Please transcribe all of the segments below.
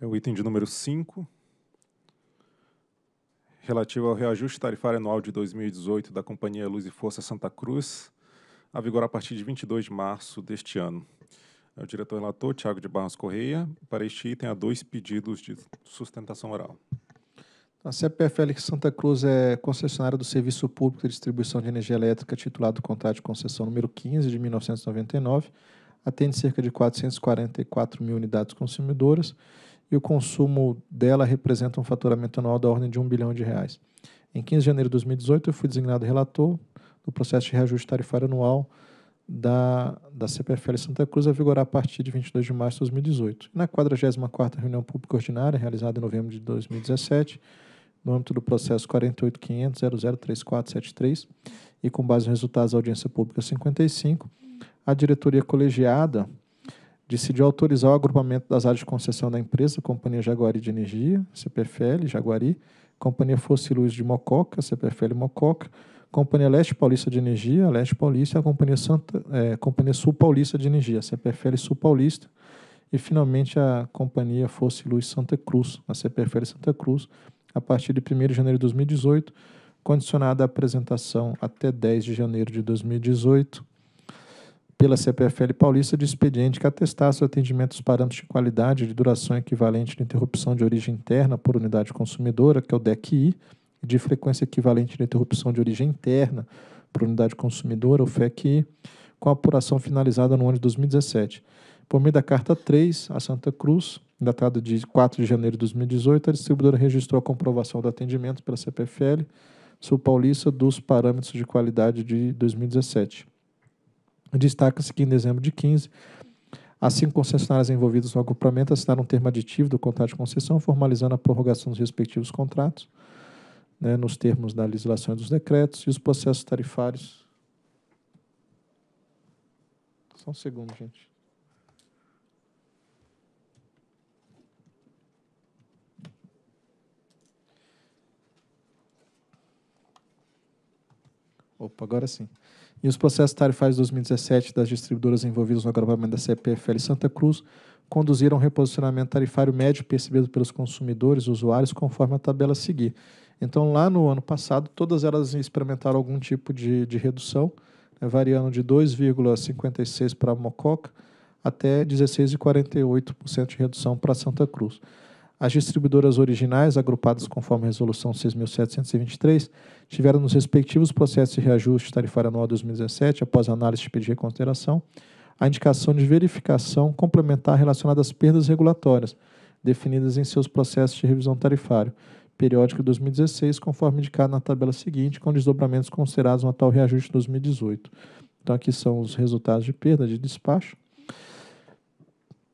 é o item de número 5, relativo ao reajuste tarifário anual de 2018 da Companhia Luz e Força Santa Cruz, a vigor a partir de 22 de março deste ano. É o diretor relator, Tiago de Barros Correia. Para este item, há dois pedidos de sustentação oral. Então, a CPFL Santa Cruz é concessionária do Serviço Público de Distribuição de Energia Elétrica, titulado contrato de concessão número 15 de 1999, atende cerca de 444 mil unidades consumidoras e o consumo dela representa um faturamento anual da ordem de 1 bilhão de reais. Em 15 de janeiro de 2018, eu fui designado relator do processo de reajuste tarifário anual da, da CPFL Santa Cruz a vigorar a partir de 22 de março de 2018. Na 44ª reunião pública ordinária, realizada em novembro de 2017, no âmbito do processo 48.500.003473 e com base nos resultados da audiência pública 55, a diretoria colegiada decidiu autorizar o agrupamento das áreas de concessão da empresa, Companhia Jaguari de Energia, CPFL, Jaguari, Companhia Fosse Luz de Mococa, CPFL Mococa, Companhia Leste Paulista de Energia, Leste Paulista, e a Companhia, Santa, é, Companhia Sul Paulista de Energia, CPFL Sul Paulista, e finalmente a Companhia Fosse Luz Santa Cruz, a CPFL Santa Cruz, a partir de 1 de janeiro de 2018, condicionada à apresentação até 10 de janeiro de 2018 pela CPFL Paulista de expediente que atestasse o atendimento dos parâmetros de qualidade de duração equivalente de interrupção de origem interna por unidade consumidora, que é o DECI, de frequência equivalente de interrupção de origem interna por unidade consumidora, o FECI, com a apuração finalizada no ano de 2017. Por meio da carta 3, a Santa Cruz, datada de 4 de janeiro de 2018, a distribuidora registrou a comprovação do atendimento pela CPFL Sul Paulista dos parâmetros de qualidade de 2017. Destaca-se que em dezembro de 15, as cinco concessionárias envolvidas no agrupamento assinaram um termo aditivo do contrato de concessão, formalizando a prorrogação dos respectivos contratos, né, nos termos da legislação e dos decretos, e os processos tarifários. Só um segundo, gente. Opa, agora sim e os processos tarifários de 2017 das distribuidoras envolvidas no agrupamento da CPFL Santa Cruz conduziram ao reposicionamento tarifário médio percebido pelos consumidores e usuários conforme a tabela a seguir. Então, lá no ano passado, todas elas experimentaram algum tipo de, de redução, né, variando de 2,56% para Mococa até 16,48% de redução para Santa Cruz. As distribuidoras originais, agrupadas conforme a Resolução 6.723, tiveram nos respectivos processos de reajuste tarifário anual 2017, após análise de pedido de reconsideração, a indicação de verificação complementar relacionada às perdas regulatórias definidas em seus processos de revisão tarifário periódico de 2016, conforme indicado na tabela seguinte, com desdobramentos considerados no atual reajuste de 2018. Então, aqui são os resultados de perda de despacho.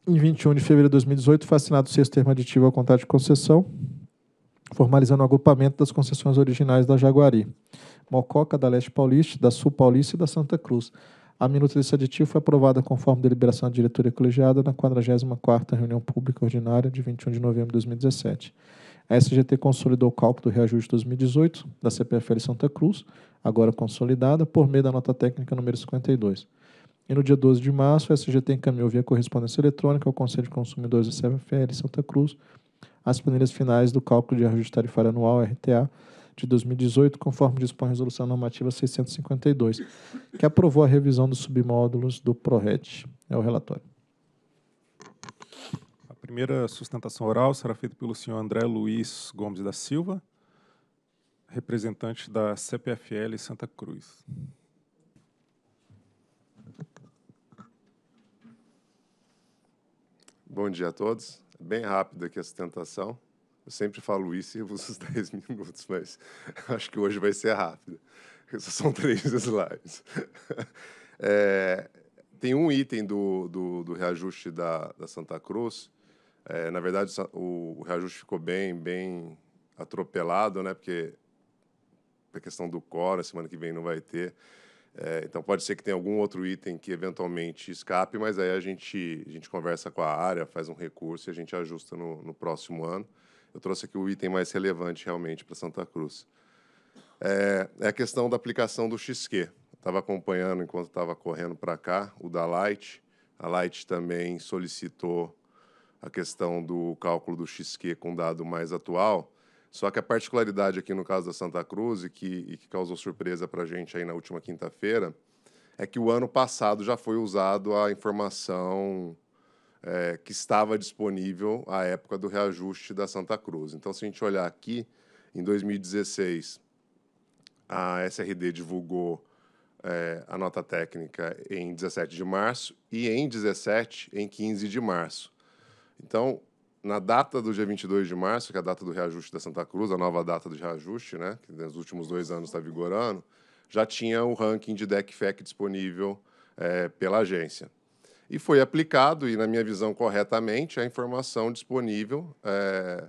Em 21 de fevereiro de 2018, foi assinado o sexto termo aditivo ao contrato de concessão, formalizando o agrupamento das concessões originais da Jaguari, Mococa, da Leste Paulista, da Sul Paulista e da Santa Cruz. A minuta desse aditivo foi aprovada conforme deliberação da diretoria colegiada na 44ª reunião pública ordinária de 21 de novembro de 2017. A SGT consolidou o cálculo do reajuste 2018 da CPFL Santa Cruz, agora consolidada, por meio da nota técnica número 52. E no dia 12 de março, a SGT encaminhou via correspondência eletrônica ao Conselho de Consumidores da CPFL Santa Cruz as planilhas finais do cálculo de ajuste tarifário anual, RTA, de 2018, conforme dispõe a Resolução Normativa 652, que aprovou a revisão dos submódulos do PRORET. É o relatório. A primeira sustentação oral será feita pelo senhor André Luiz Gomes da Silva, representante da CPFL Santa Cruz. Bom dia a todos bem rápido aqui a sustentação. Eu sempre falo isso e eu uso os 10 minutos, mas acho que hoje vai ser rápido. Só são três slides. É, tem um item do, do, do reajuste da, da, Santa Cruz. É, na verdade, o, o, reajuste ficou bem, bem atropelado, né? Porque a questão do coro semana que vem não vai ter. É, então pode ser que tenha algum outro item que eventualmente escape, mas aí a gente, a gente conversa com a área, faz um recurso e a gente ajusta no, no próximo ano. Eu trouxe aqui o item mais relevante realmente para Santa Cruz. É, é, a questão da aplicação do XQ. Estava acompanhando enquanto estava correndo para cá o da Light. A Light também solicitou a questão do cálculo do XQ com dado mais atual. Só que a particularidade aqui no caso da Santa Cruz, e que, e que causou surpresa para a gente aí na última quinta-feira, é que o ano passado já foi usado a informação é, que estava disponível à época do reajuste da Santa Cruz. Então, se a gente olhar aqui, em 2016, a SRD divulgou é, a nota técnica em 17 de março e em 17, em 15 de março. Então, na data do dia 22 de março, que é a data do reajuste da Santa Cruz, a nova data do reajuste, né, que nos últimos dois anos está vigorando, já tinha o ranking de DECFEC disponível é, pela agência. E foi aplicado, e na minha visão corretamente, a informação disponível é,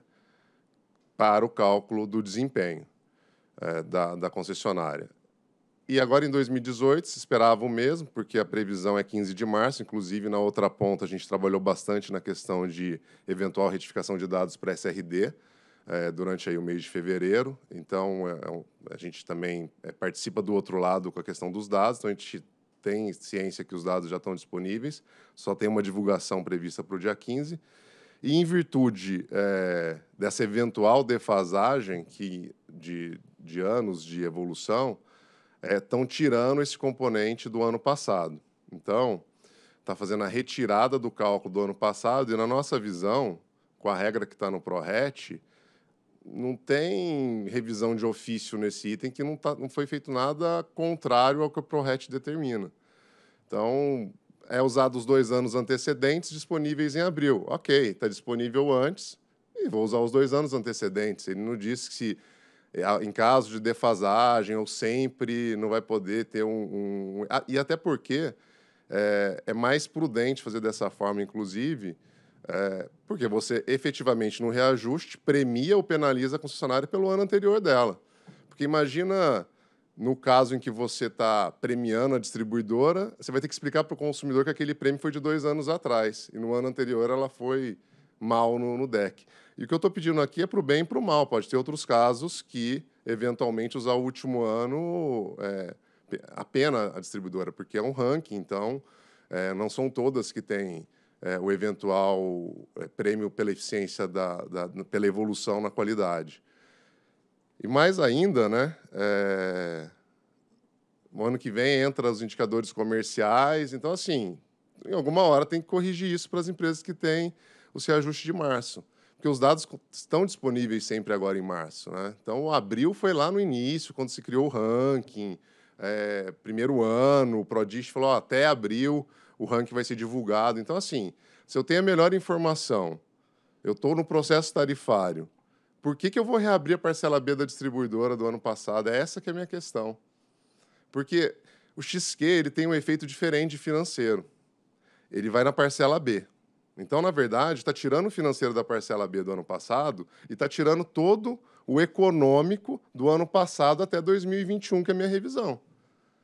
para o cálculo do desempenho é, da, da concessionária. E agora em 2018 se esperava o mesmo, porque a previsão é 15 de março, inclusive na outra ponta a gente trabalhou bastante na questão de eventual retificação de dados para SRD é, eh, durante aí o mês de fevereiro. Então é, é a gente também é, participa do outro lado com a questão dos dados, então a gente tem ciência que os dados já estão disponíveis, só tem uma divulgação prevista para o dia 15. E em virtude eh, dessa eventual defasagem que, de, de anos de evolução, estão é, tirando esse componente do ano passado. Então, está fazendo a retirada do cálculo do ano passado e, na nossa visão, com a regra que está no ProRet, não tem revisão de ofício nesse item que não, tá, não foi feito nada contrário ao que o ProRet determina. Então, é usado os dois anos antecedentes disponíveis em abril. Ok, está disponível antes e vou usar os dois anos antecedentes. Ele não disse que se é, em caso de defasagem ou sempre não vai poder ter um. um... e até porque é, é, mais prudente fazer dessa forma, inclusive, é, porque você efetivamente no reajuste premia ou penaliza a concessionária pelo ano anterior dela. Porque imagina no caso em que você está premiando a distribuidora, você vai ter que explicar para o consumidor que aquele prêmio foi de dois anos atrás e no ano anterior ela foi mal no, no deck. E o que eu estou pedindo aqui é para o bem e para o mal. Pode ter outros casos que, eventualmente, usar o último ano é, pena a distribuidora, porque é um ranking, então é, não são todas que têm é, o eventual é, prêmio pela eficiência, da, da, pela evolução na qualidade. E mais ainda, né? É, no ano que vem entra os indicadores comerciais, então assim, em alguma hora tem que corrigir isso para as empresas que têm os reajustes de março, porque os dados estão disponíveis sempre agora em março. Né? Então, abril foi lá no início, quando se criou o ranking, é, primeiro ano, o Prodist falou até abril o ranking vai ser divulgado. Então, assim, se eu tenho a melhor informação, eu estou no processo tarifário, por que, que eu vou reabrir a parcela B da distribuidora do ano passado? É essa que é a minha questão. Porque o XQ ele tem um efeito diferente financeiro. Ele vai na parcela B. Então, na verdade, está tirando o financeiro da parcela B do ano passado e está tirando todo o econômico do ano passado até 2021, que é a minha revisão.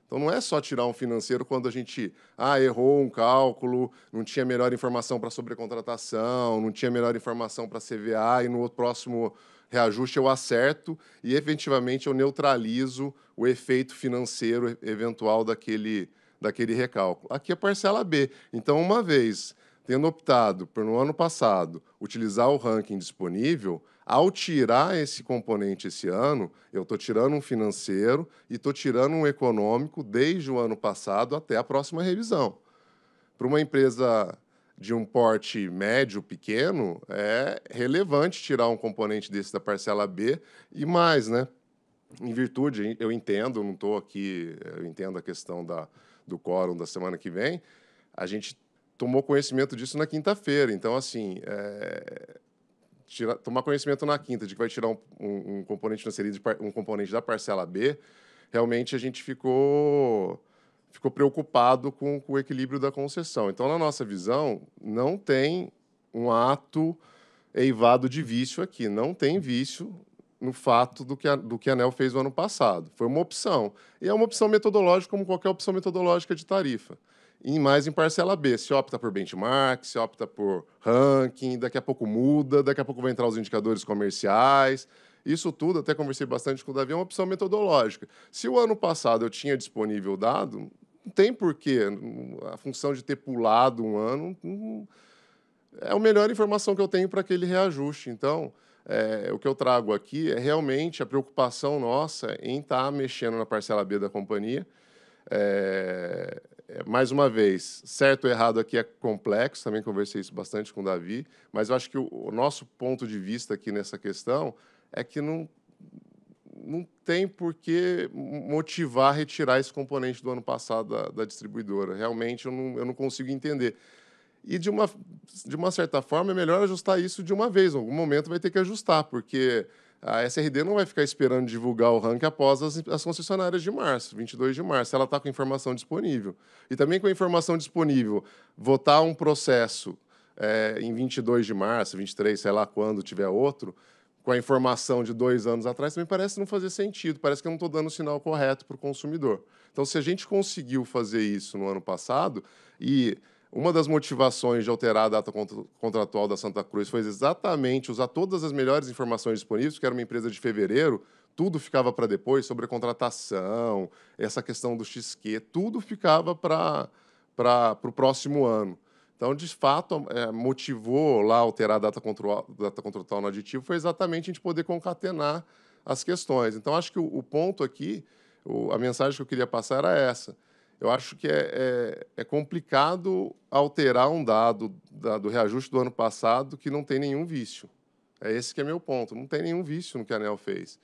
Então não é só tirar um financeiro quando a gente ah, errou um cálculo, não tinha melhor informação para sobrecontratação, não tinha melhor informação para CVA e no próximo reajuste eu acerto e efetivamente eu neutralizo o efeito financeiro eventual daquele, daquele recálculo. Aqui é parcela B. Então, uma vez tendo optado por, no ano passado, utilizar o ranking disponível, ao tirar esse componente esse ano, eu estou tirando um financeiro e estou tirando um econômico desde o ano passado até a próxima revisão. Para uma empresa de um porte médio, pequeno, é relevante tirar um componente desse da parcela B e mais, né? Em virtude, eu entendo, não estou aqui, eu entendo a questão da, do quórum da semana que vem, a gente tomou conhecimento disso na quinta-feira. Então, assim, é, tira, tomar conhecimento na quinta de que vai tirar um, um, um componente um componente da parcela B, realmente a gente ficou ficou preocupado com, com o equilíbrio da concessão. Então, na nossa visão, não tem um ato eivado de vício aqui. Não tem vício no fato do que, a, do que a ANEL fez no ano passado. Foi uma opção. E é uma opção metodológica, como qualquer opção metodológica de tarifa e mais em parcela B. Se opta por benchmark, se opta por ranking, daqui a pouco muda, daqui a pouco vai entrar os indicadores comerciais. Isso tudo, até conversei bastante com o Davi, é uma opção metodológica. Se o ano passado eu tinha disponível dado, não tem porquê. A função de ter pulado um ano é a melhor informação que eu tenho para aquele reajuste. Então, é, o que eu trago aqui é realmente a preocupação nossa em estar tá mexendo na parcela B da companhia. É, é, mais uma vez, certo ou errado aqui é complexo, também conversei isso bastante com o Davi, mas eu acho que o, o nosso ponto de vista aqui nessa questão é que não, não tem por que motivar retirar esse componente do ano passado da, da distribuidora. Realmente eu não, eu não consigo entender. E de uma, de uma certa forma é melhor ajustar isso de uma vez. Em algum momento vai ter que ajustar, porque a SRD não vai ficar esperando divulgar o ranking após as, as concessionárias de março, 22 de março. Ela está com informação disponível. E também com a informação disponível, votar um processo é, em 22 de março, 23, sei lá quando tiver outro, com a informação de dois anos atrás, também parece não fazer sentido, parece que eu não estou dando o sinal correto para o consumidor. Então, se a gente conseguiu fazer isso no ano passado, e uma das motivações de alterar a data contratual da Santa Cruz foi exatamente usar todas as melhores informações disponíveis, que era uma empresa de fevereiro, tudo ficava para depois, sobre a contratação, essa questão do XQ, tudo ficava para o próximo ano. Então, de fato, é, motivou lá alterar a data, data contratual no aditivo foi exatamente a gente poder concatenar as questões. Então, acho que o, o ponto aqui, o, a mensagem que eu queria passar era essa eu acho que é, é, é complicado alterar um dado da, do reajuste do ano passado que não tem nenhum vício. É esse que é meu ponto. Não tem nenhum vício no que a ANEL fez.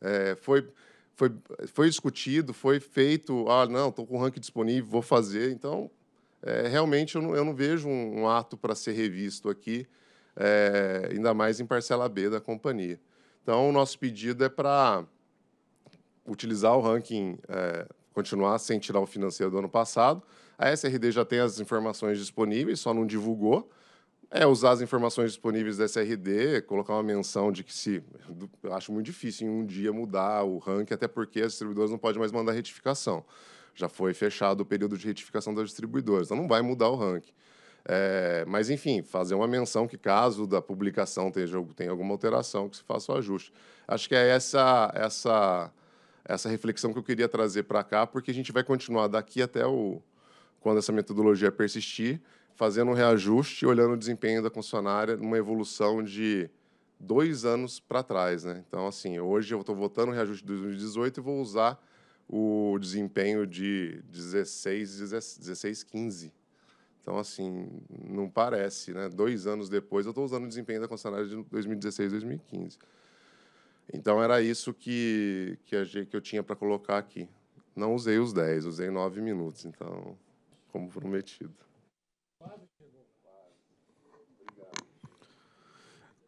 É, foi, foi, foi discutido, foi feito. Ah, não, estou com o ranking disponível, vou fazer. Então, é, realmente, eu não, eu não, vejo um, um ato para ser revisto aqui, é, ainda mais em parcela B da companhia. Então, o nosso pedido é para utilizar o ranking é, continuar sem tirar o financeiro do ano passado. A SRD já tem as informações disponíveis, só não divulgou. É usar as informações disponíveis da SRD, colocar uma menção de que se. Eu acho muito difícil em um dia mudar o ranking, até porque as distribuidoras não podem mais mandar retificação. Já foi fechado o período de retificação das distribuidoras, então não vai mudar o ranking. É, mas, enfim, fazer uma menção que, caso da publicação tenha, tenha alguma alteração, que se faça o ajuste. Acho que é essa, essa essa reflexão que eu queria trazer para cá, porque a gente vai continuar daqui até o quando essa metodologia persistir, fazendo um reajuste, olhando o desempenho da concessionária numa evolução de dois anos para trás, né? Então, assim, hoje eu estou votando o reajuste de 2018 e vou usar o desempenho de 16, 16, 15. Então, assim, não parece, né? Dois anos depois eu estou usando o desempenho da concessionária de 2016, 2015. Então era isso que, que, a, que eu tinha para colocar aqui. Não usei os 10, usei 9 minutos, então, como prometido.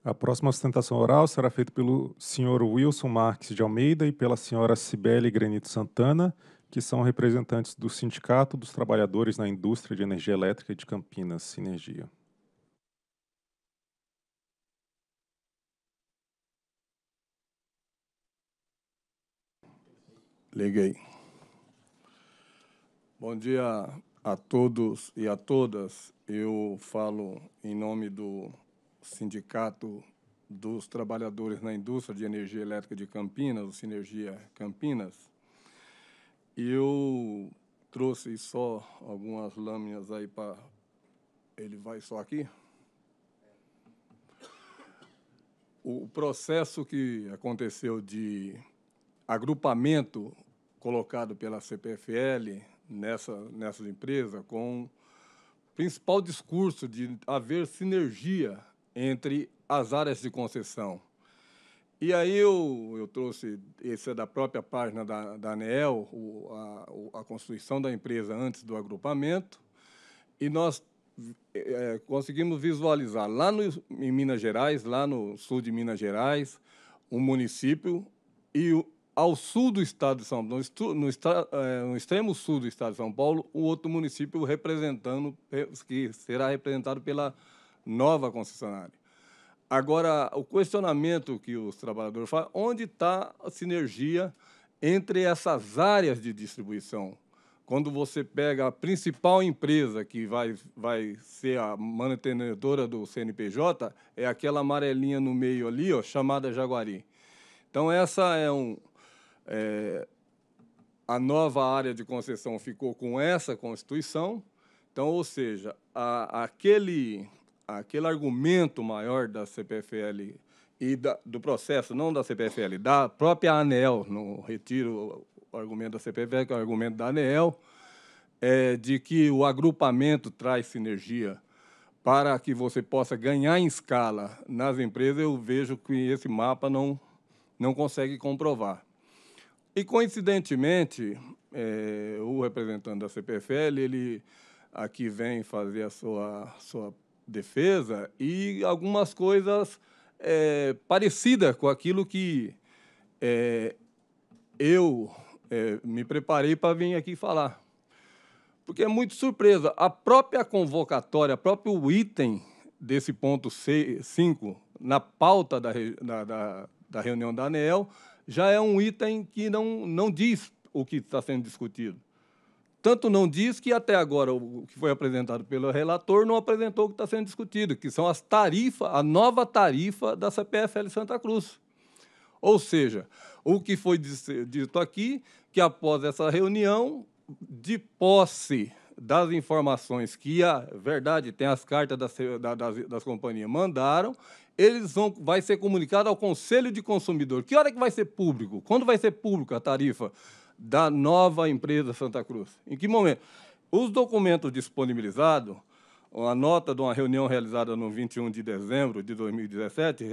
A próxima sustentação oral será feita pelo senhor Wilson Marques de Almeida e pela senhora Cibele Granito Santana, que são representantes do Sindicato dos Trabalhadores na Indústria de Energia Elétrica de Campinas, Sinergia. Liguei. Bom dia a todos e a todas. Eu falo em nome do Sindicato dos Trabalhadores na Indústria de Energia Elétrica de Campinas, o Sinergia Campinas. Eu trouxe só algumas lâminas aí para. Ele vai só aqui? O processo que aconteceu de agrupamento colocado pela CPFL nessa, nessa empresa com principal discurso de haver sinergia entre as áreas de concessão. E aí eu, eu trouxe, esse é da própria página da, da ANEEL, o, a, a, da empresa antes do agrupamento, e nós é, conseguimos visualizar lá no, em Minas Gerais, lá no sul de Minas Gerais, um município e ao sul do estado de São Paulo, no, no, é, no, extremo sul do estado de São Paulo, o outro município representando, eh, que será representado pela nova concessionária. Agora, o questionamento que os trabalhadores fazem, onde está a sinergia entre essas áreas de distribuição? Quando você pega a principal empresa que vai, vai ser a mantenedora do CNPJ, é aquela amarelinha no meio ali, ó, chamada Jaguari. Então, essa é um, é, a nova área de concessão ficou com essa Constituição. Então, ou seja, a, aquele, aquele argumento maior da CPFL e da, do processo, não da CPFL, da própria ANEL, não retiro o argumento da CPFL, que é o argumento da ANEL, é de que o agrupamento traz sinergia para que você possa ganhar em escala nas empresas, eu vejo que esse mapa não, não consegue comprovar. E, coincidentemente, é, o representante da CPFL, ele aqui vem fazer a sua, sua defesa e algumas coisas é, parecidas com aquilo que é, eu é, me preparei para vir aqui falar. Porque é muito surpresa. A própria convocatória, o próprio item desse ponto 5 na pauta da, da, da, da reunião da ANEEL já é um item que não, não diz o que está sendo discutido. Tanto não diz que até agora o que foi apresentado pelo relator não apresentou o que está sendo discutido, que são as tarifas, a nova tarifa da CPFL Santa Cruz. Ou seja, o que foi dito aqui, que após essa reunião, de posse das informações que a verdade tem as cartas das, das, das companhias mandaram, eles vão vai ser comunicado ao Conselho de Consumidor. Que hora que vai ser público? Quando vai ser público a tarifa da nova empresa Santa Cruz? Em que momento? Os documentos disponibilizados, a nota de uma reunião realizada no 21 de dezembro de 2017,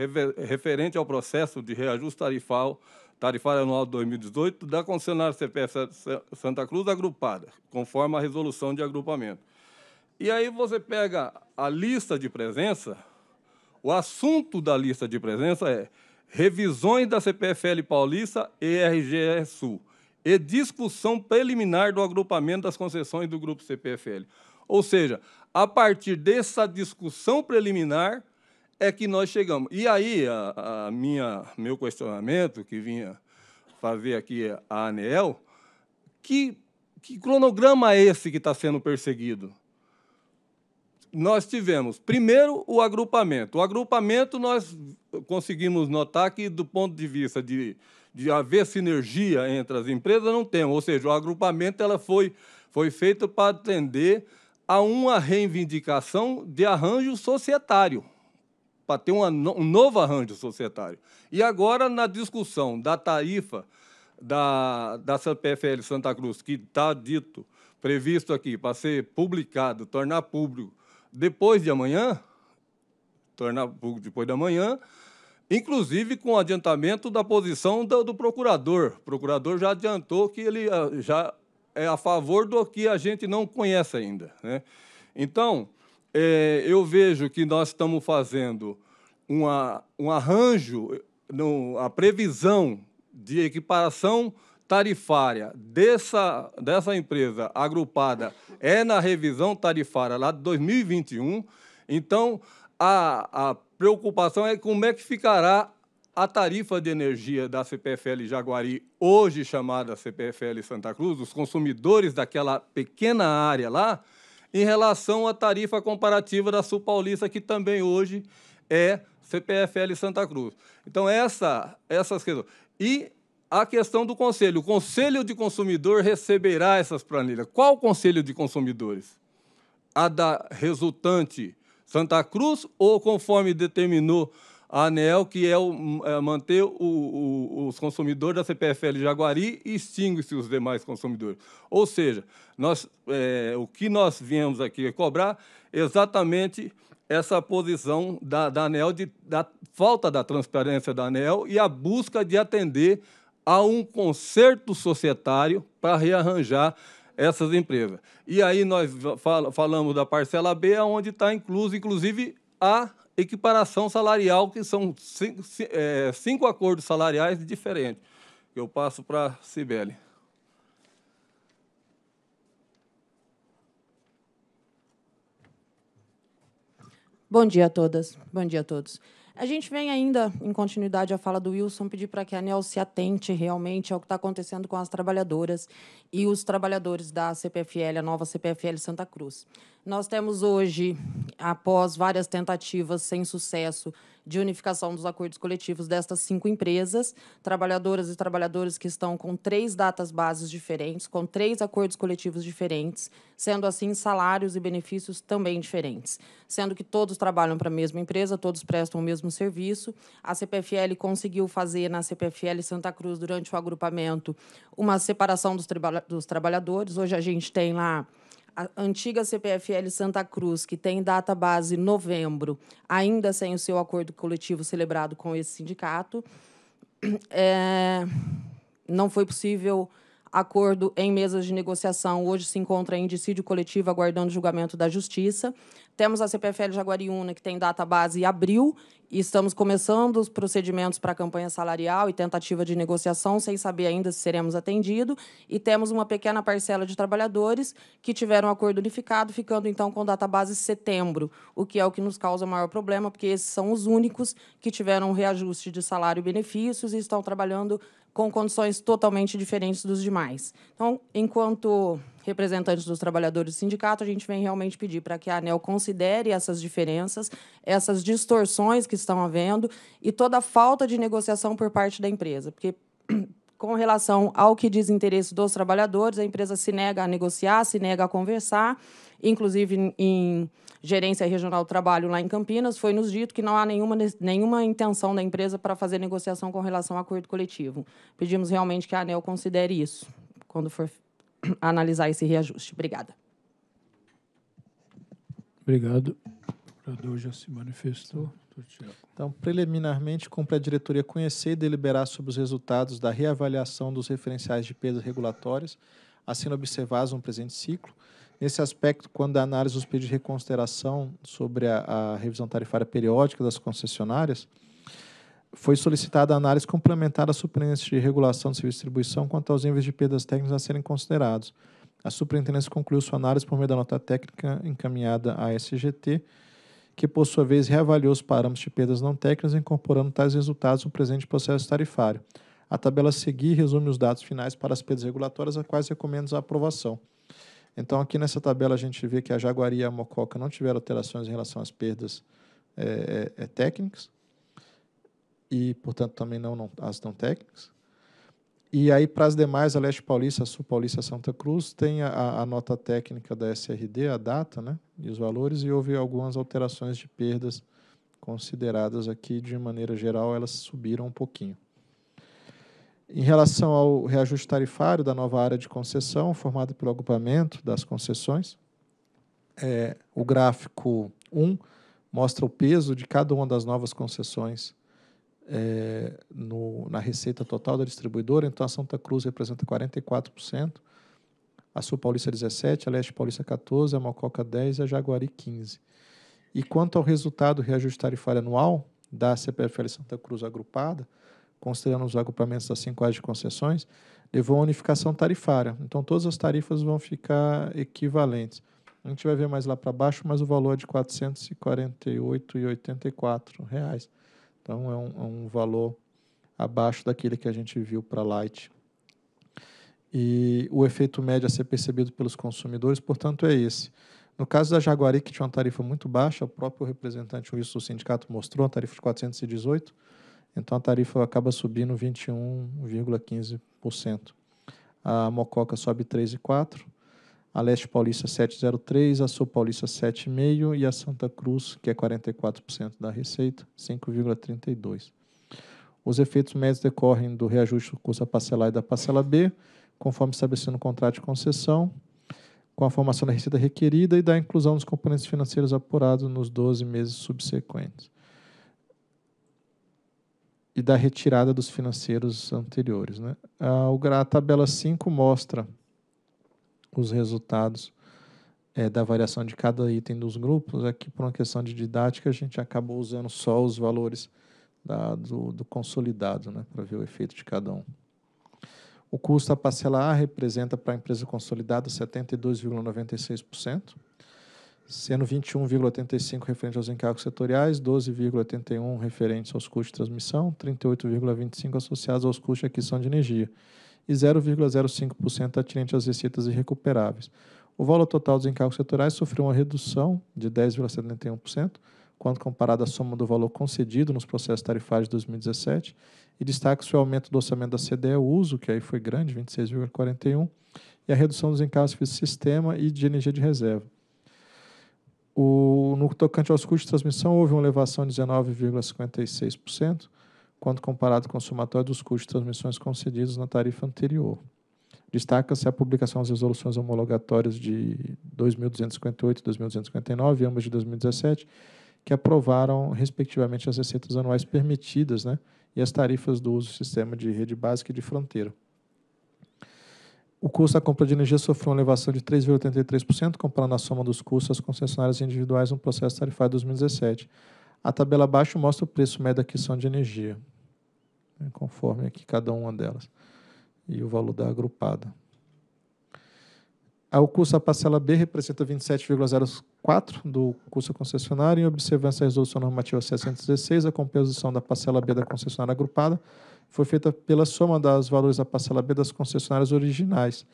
referente ao processo de reajuste tarifal tarifária anual 2018 da concessionária CPF Santa Cruz agrupada, conforme a resolução de agrupamento. E aí você pega a lista de presença, o assunto da lista de presença é revisões da CPFL Paulista e RGE Sul e discussão preliminar do agrupamento das concessões do grupo CPFL. Ou seja, a partir dessa discussão preliminar, é que nós chegamos. E aí, a, a minha, meu questionamento, que vinha fazer aqui a ANEEL, que, que cronograma é esse que está sendo perseguido? Nós tivemos, primeiro, o agrupamento. O agrupamento nós conseguimos notar que, do ponto de vista de, de haver sinergia entre as empresas, não tem. Ou seja, o agrupamento ela foi, foi feito para atender a uma reivindicação de arranjo societário para ter uma, um novo arranjo societário. E agora, na discussão da tarifa da, da PFL Santa Cruz, que está dito, previsto aqui, para ser publicado, tornar público depois de amanhã, tornar público depois de amanhã, inclusive com o adiantamento da posição do, do procurador. O procurador já adiantou que ele ah, já é a favor do que a gente não conhece ainda. Né? Então, é, eu vejo que nós estamos fazendo uma, um arranjo, no, a previsão de equiparação tarifária dessa, dessa empresa agrupada é na revisão tarifária lá de 2021. Então, a, a preocupação é como é que ficará a tarifa de energia da CPFL Jaguari, hoje chamada CPFL Santa Cruz, os consumidores daquela pequena área lá, em relação à tarifa comparativa da Sul Paulista, que também hoje é CPFL Santa Cruz. Então, essa, essas questões. E a questão do conselho. O conselho de consumidor receberá essas planilhas. Qual conselho de consumidores? A da resultante Santa Cruz ou conforme determinou a ANEL, que é, o, é manter o, o, os consumidores da CPFL Jaguari e extingue-se os demais consumidores. Ou seja, nós, é, o que nós viemos aqui cobrar exatamente essa posição da, da ANEL, de, da falta da transparência da ANEL e a busca de atender a um conserto societário para rearranjar essas empresas. E aí nós fal falamos da parcela B, onde está incluso, inclusive, a equiparação salarial, que são cinco, é, cinco acordos salariais diferentes. Eu passo para a Cibele. Bom dia a todas, bom dia a todos. A gente vem ainda, em continuidade à fala do Wilson, pedir para que a ANEL se atente realmente ao que está acontecendo com as trabalhadoras e os trabalhadores da CPFL, a nova CPFL Santa Cruz. Nós temos hoje, após várias tentativas sem sucesso de unificação dos acordos coletivos destas cinco empresas, trabalhadoras e trabalhadores que estão com três datas bases diferentes, com três acordos coletivos diferentes, sendo assim salários e benefícios também diferentes. Sendo que todos trabalham para a mesma empresa, todos prestam o mesmo serviço. A CPFL conseguiu fazer na CPFL Santa Cruz, durante o agrupamento, uma separação dos, dos trabalhadores. Hoje a gente tem lá a antiga CPFL Santa Cruz, que tem data base novembro, ainda sem o seu acordo coletivo celebrado com esse sindicato, é, não foi possível acordo em mesas de negociação. Hoje se encontra em dissídio coletivo aguardando julgamento da Justiça. Temos a CPFL Jaguariúna, que tem data base abril estamos começando os procedimentos para a campanha salarial e tentativa de negociação, sem saber ainda se seremos atendidos, e temos uma pequena parcela de trabalhadores que tiveram acordo unificado, ficando então com data base setembro, o que é o que nos causa maior problema, porque esses são os únicos que tiveram reajuste de salário e benefícios e estão trabalhando com condições totalmente diferentes dos demais. Então, enquanto representantes dos trabalhadores do sindicato, a gente vem realmente pedir para que a ANEL considere essas diferenças, essas distorções que estão havendo e toda a falta de negociação por parte da empresa, porque com relação ao que diz interesse dos trabalhadores, a empresa se nega a negociar, se nega a conversar inclusive em gerência regional do trabalho lá em Campinas, foi nos dito que não há nenhuma, nenhuma intenção da empresa para fazer negociação com relação ao acordo coletivo. Pedimos realmente que a ANEL considere isso quando for analisar esse reajuste. Obrigada. Obrigado. O procurador já se manifestou. Então, preliminarmente, cumpre a diretoria conhecer e deliberar sobre os resultados da reavaliação dos referenciais de perdas regulatórias, assim observados no presente ciclo. Nesse aspecto, quando a análise dos pedidos de reconsideração sobre a, a revisão tarifária periódica das concessionárias, foi solicitada a análise complementar à superintendência de regulação de serviço de distribuição quanto aos níveis de perdas técnicas a serem considerados. A superintendência concluiu sua análise por meio da nota técnica encaminhada à SGT, que, por sua vez, reavaliou os parâmetros de perdas não técnicas, incorporando tais resultados no presente processo tarifário. A tabela a seguir resume os dados finais para as perdas regulatórias, a quais recomendo a aprovação. Então, aqui nessa tabela, a gente vê que a jaguaria e a Mococa não tiveram alterações em relação às perdas é, é, é, técnicas, e, portanto, também não, não as não técnicas. E aí, para as demais, a Leste Paulista, a Sul Paulista, a Santa Cruz, tem a, a, nota técnica da SRD, a data né, e os valores, e houve algumas alterações de perdas consideradas aqui. De maneira geral, elas subiram um pouquinho. Em relação ao reajuste tarifário da nova área de concessão, formada pelo agrupamento das concessões, é, o gráfico 1 mostra o peso de cada uma das novas concessões é, no, na receita total da distribuidora. Então, a Santa Cruz representa 44%, a Sul Paulista 17%, a Leste Paulista 14%, a Mococa 10% e a Jaguari 15%. E quanto ao resultado reajuste tarifário anual da CPFL Santa Cruz agrupada, considerando os agrupamentos das cinco áreas de concessões, levou a unificação tarifária. Então, todas as tarifas vão ficar equivalentes. A gente vai ver mais lá para baixo, mas o valor é de R$ 448,84. Então, é um, é um, valor abaixo daquele que a gente viu para Light. E o efeito médio a ser percebido pelos consumidores, portanto, é esse. No caso da Jaguari, que tinha uma tarifa muito baixa, o próprio representante Wilson do sindicato mostrou a tarifa de 418 então a tarifa acaba subindo 21,15%. A Mococa sobe 3,4%, a Leste Paulista 7,03%, a Sul Paulista 7,5% e a Santa Cruz, que é 44% da receita, 5,32%. Os efeitos médios decorrem do reajuste do custo da parcela A e da parcela B, conforme estabelecido no contrato de concessão, com a formação da receita requerida e da inclusão dos componentes financeiros apurados nos 12 meses subsequentes e da retirada dos financeiros anteriores. Né? A, a tabela 5 mostra os resultados é, da variação de cada item dos grupos. Aqui, por uma questão de didática, a gente acabou usando só os valores da, do, do, consolidado né, para ver o efeito de cada um. O custo a parcelar representa para a empresa consolidada 72,96% sendo 21,85 referente aos encargos setoriais, 12,81 referentes aos custos de transmissão, 38,25 associados aos custos de aquisição de energia e 0,05% atinente às receitas irrecuperáveis. O valor total dos encargos setoriais sofreu uma redução de 10,71%, quando comparado à soma do valor concedido nos processos tarifários de 2017, e destaca-se o aumento do orçamento da CDE Uso, que aí foi grande, 26,41%, e a redução dos encargos de sistema e de energia de reserva. O, no tocante aos custos de transmissão, houve uma elevação de 19,56%, quando comparado com o somatório dos custos de transmissões concedidos na tarifa anterior. Destaca-se a publicação das resoluções homologatórias de 2.258 e 2.259, ambas de 2017, que aprovaram, respectivamente, as receitas anuais permitidas né, e as tarifas do uso do sistema de rede básica e de fronteira o custo da compra de energia sofreu uma elevação de 3,83%, comparando a soma dos custos às concessionárias individuais no processo tarifário 2017. A tabela abaixo mostra o preço médio da aquisição de energia, né, conforme aqui cada uma delas, e o valor da agrupada. O curso a parcela B representa 27,04 do curso concessionário. Em observância à resolução normativa 616, a composição da parcela B da concessionária agrupada foi feita pela soma dos valores da parcela B das concessionárias originais,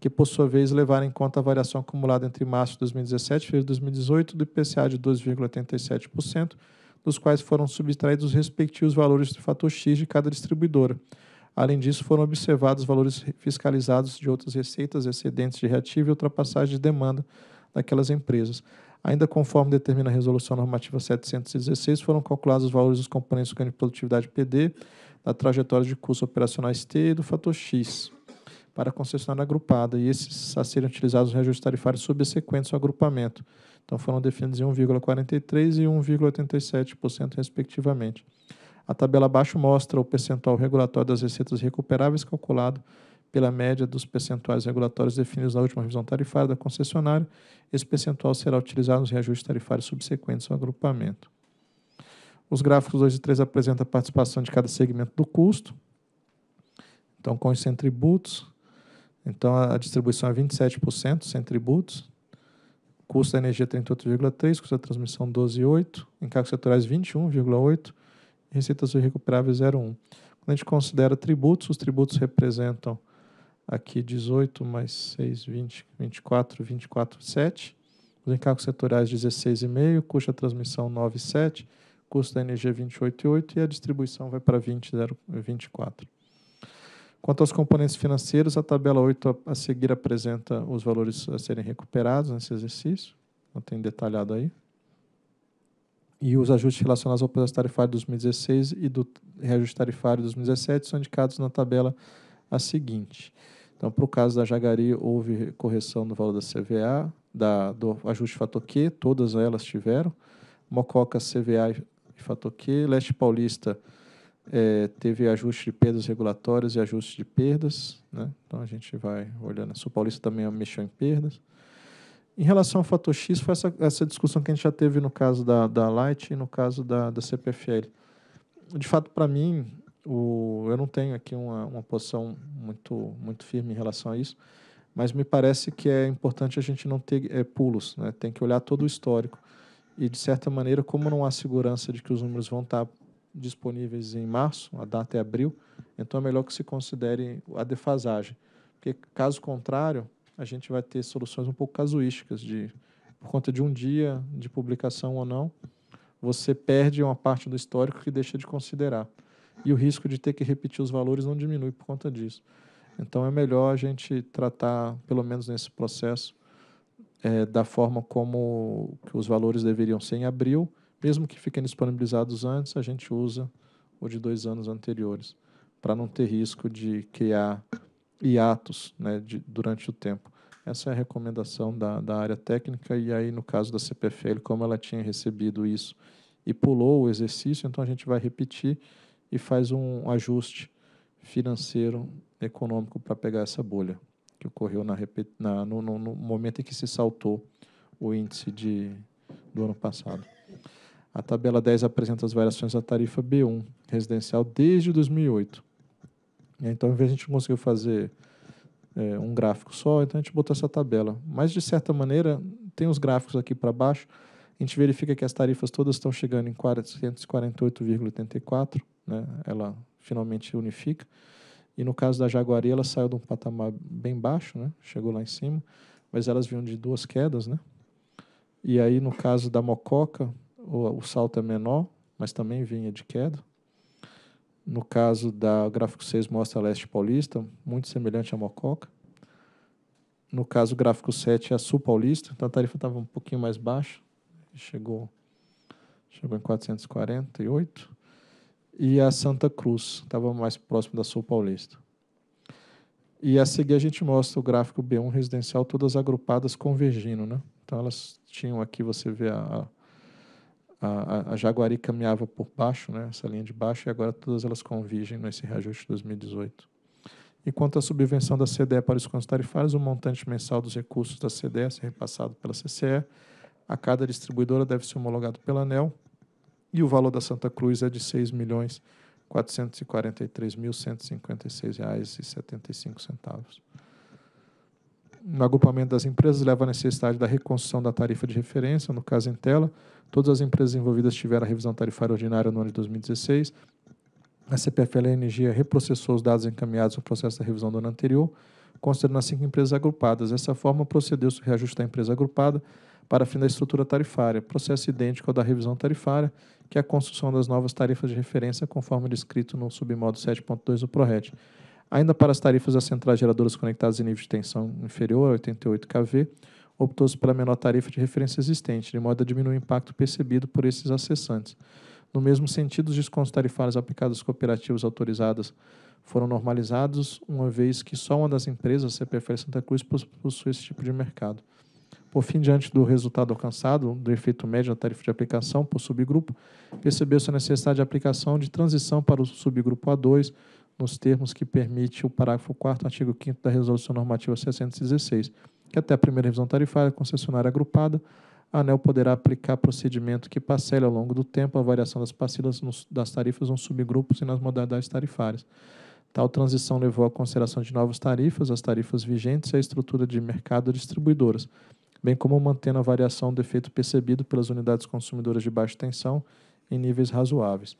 que por sua vez levaram em conta a variação acumulada entre março de 2017 e fevereiro de 2018 do IPCA de 2,87%, dos quais foram subtraídos os respectivos valores do fator X de cada distribuidora. Além disso, foram observados valores fiscalizados de outras receitas excedentes de reativo e ultrapassagem de demanda daquelas empresas. Ainda conforme determina a Resolução Normativa 716, foram calculados os valores dos componentes ganho de produtividade PD, da trajetória de custos operacionais T e do fator X para a concessionária agrupada, e esses a serem utilizados no reajustes tarifários subsequentes ao agrupamento. Então foram definidos em 1,43% e 1,87%, respectivamente. A tabela abaixo mostra o percentual regulatório das receitas recuperáveis calculado pela média dos percentuais regulatórios definidos na última revisão tarifária da concessionária. Esse percentual será utilizado nos reajustes tarifários subsequentes ao agrupamento. Os gráficos 2 e 3 apresentam a participação de cada segmento do custo, então com os sem tributos. Então a distribuição é 27% sem tributos, custo da energia 38,3%, custo da transmissão 12,8%, encargos setoriais 21,8%, receitas recuperáveis 01. Quando a gente considera tributos, os tributos representam aqui 18 mais 6, 20, 24, 24, 7. Os encargos setoriais 16,5, custo da transmissão 9,7, custo da energia 28,8 e a distribuição vai para 20, Quanto aos componentes financeiros, a tabela 8 a seguir apresenta os valores a serem recuperados nesse exercício. Não tem detalhado aí e os ajustes relacionados ao processo tarifário de 2016 e do reajuste tarifário de 2017 são indicados na tabela a seguinte. Então, para o caso da Jagari, houve correção do valor da CVA, da, do ajuste fator Q, todas elas tiveram. Mococa, CVA e fator Q. Leste Paulista é, teve ajuste de perdas regulatórias e ajuste de perdas. Né? Então, a gente vai olhando. Sul Paulista também mexeu em perdas. Em relação ao fator X, foi essa, essa discussão que a gente já teve no caso da, da Light e no caso da, da CPFL. De fato, para mim, o, eu não tenho aqui uma, uma posição muito, muito firme em relação a isso, mas me parece que é importante a gente não ter é, pulos, né? tem que olhar todo o histórico. E, de certa maneira, como não há segurança de que os números vão estar disponíveis em março, a data é abril, então é melhor que se considere a defasagem. Porque, caso contrário, a gente vai ter soluções um pouco casuísticas de por conta de um dia de publicação ou não, você perde uma parte do histórico que deixa de considerar. E o risco de ter que repetir os valores não diminui por conta disso. Então é melhor a gente tratar, pelo menos nesse processo, é, da forma como os valores deveriam ser em abril, mesmo que fiquem disponibilizados antes, a gente usa o de dois anos anteriores, para não ter risco de criar hiatos né, de, durante o tempo. Essa é a recomendação da, da área técnica, e aí, no caso da CPFL, como ela tinha recebido isso e pulou o exercício, então a gente vai repetir e faz um ajuste financeiro, econômico para pegar essa bolha que ocorreu na, na no, no, no, momento em que se saltou o índice de, do ano passado. A tabela 10 apresenta as variações da tarifa B1 residencial desde 2008. Né? Então, ao invés de a gente conseguir fazer é, um gráfico só, então a gente botou essa tabela. Mas, de certa maneira, tem os gráficos aqui para baixo, a gente verifica que as tarifas todas estão chegando em 448,84, né? ela finalmente unifica. E no caso da Jaguari, ela saiu de um patamar bem baixo, né? chegou lá em cima, mas elas vinham de duas quedas. Né? E aí, no caso da Mococa, o, o salto é menor, mas também vinha de queda. No caso da gráfico 6 mostra a leste paulista, muito semelhante à Mococa. No caso, gráfico 7 é a sul paulista, então a tarifa estava um pouquinho mais baixa, chegou, chegou em 448. E a Santa Cruz estava mais próximo da sul paulista. E a seguir a gente mostra o gráfico B1 residencial, todas agrupadas convergindo, né? Então elas tinham aqui, você vê a, a, a, Jaguari caminhava por baixo, né, essa linha de baixo, e agora todas elas convigem nesse reajuste de 2018. Enquanto a subvenção da CDE para os contos tarifários, o montante mensal dos recursos da CDE a ser repassado pela CCE a cada distribuidora deve ser homologado pela ANEL e o valor da Santa Cruz é de R$ 6.443.156,75 no agrupamento das empresas leva à necessidade da reconstrução da tarifa de referência, no caso em tela. Todas as empresas envolvidas tiveram a revisão tarifária ordinária no ano de 2016. A CPFL Energia reprocessou os dados encaminhados no processo da revisão do ano anterior, considerando as cinco empresas agrupadas. Dessa forma, procedeu-se o reajuste da empresa agrupada para fim da estrutura tarifária, processo idêntico ao da revisão tarifária, que é a construção das novas tarifas de referência, conforme descrito no submodo 7.2 do PRORET. Ainda para as tarifas das centrais geradoras conectadas em nível de tensão inferior a 88 kV, optou-se pela menor tarifa de referência existente, de modo a diminuir o impacto percebido por esses acessantes. No mesmo sentido, os descontos tarifários aplicados às cooperativas autorizadas foram normalizados, uma vez que só uma das empresas, a CPFL Santa Cruz, possui esse tipo de mercado. Por fim, diante do resultado alcançado, do efeito médio da tarifa de aplicação por subgrupo, percebeu-se a necessidade de aplicação de transição para o subgrupo A2, nos termos que permite o parágrafo 4 artigo 5 da Resolução Normativa 616, que até a primeira revisão tarifária concessionária agrupada, a ANEL poderá aplicar procedimento que parcele ao longo do tempo a variação das parcelas nos, das tarifas nos subgrupos e nas modalidades tarifárias. Tal transição levou à consideração de novas tarifas, as tarifas vigentes e a estrutura de mercado distribuidoras, bem como mantendo a variação do efeito percebido pelas unidades consumidoras de baixa tensão em níveis razoáveis.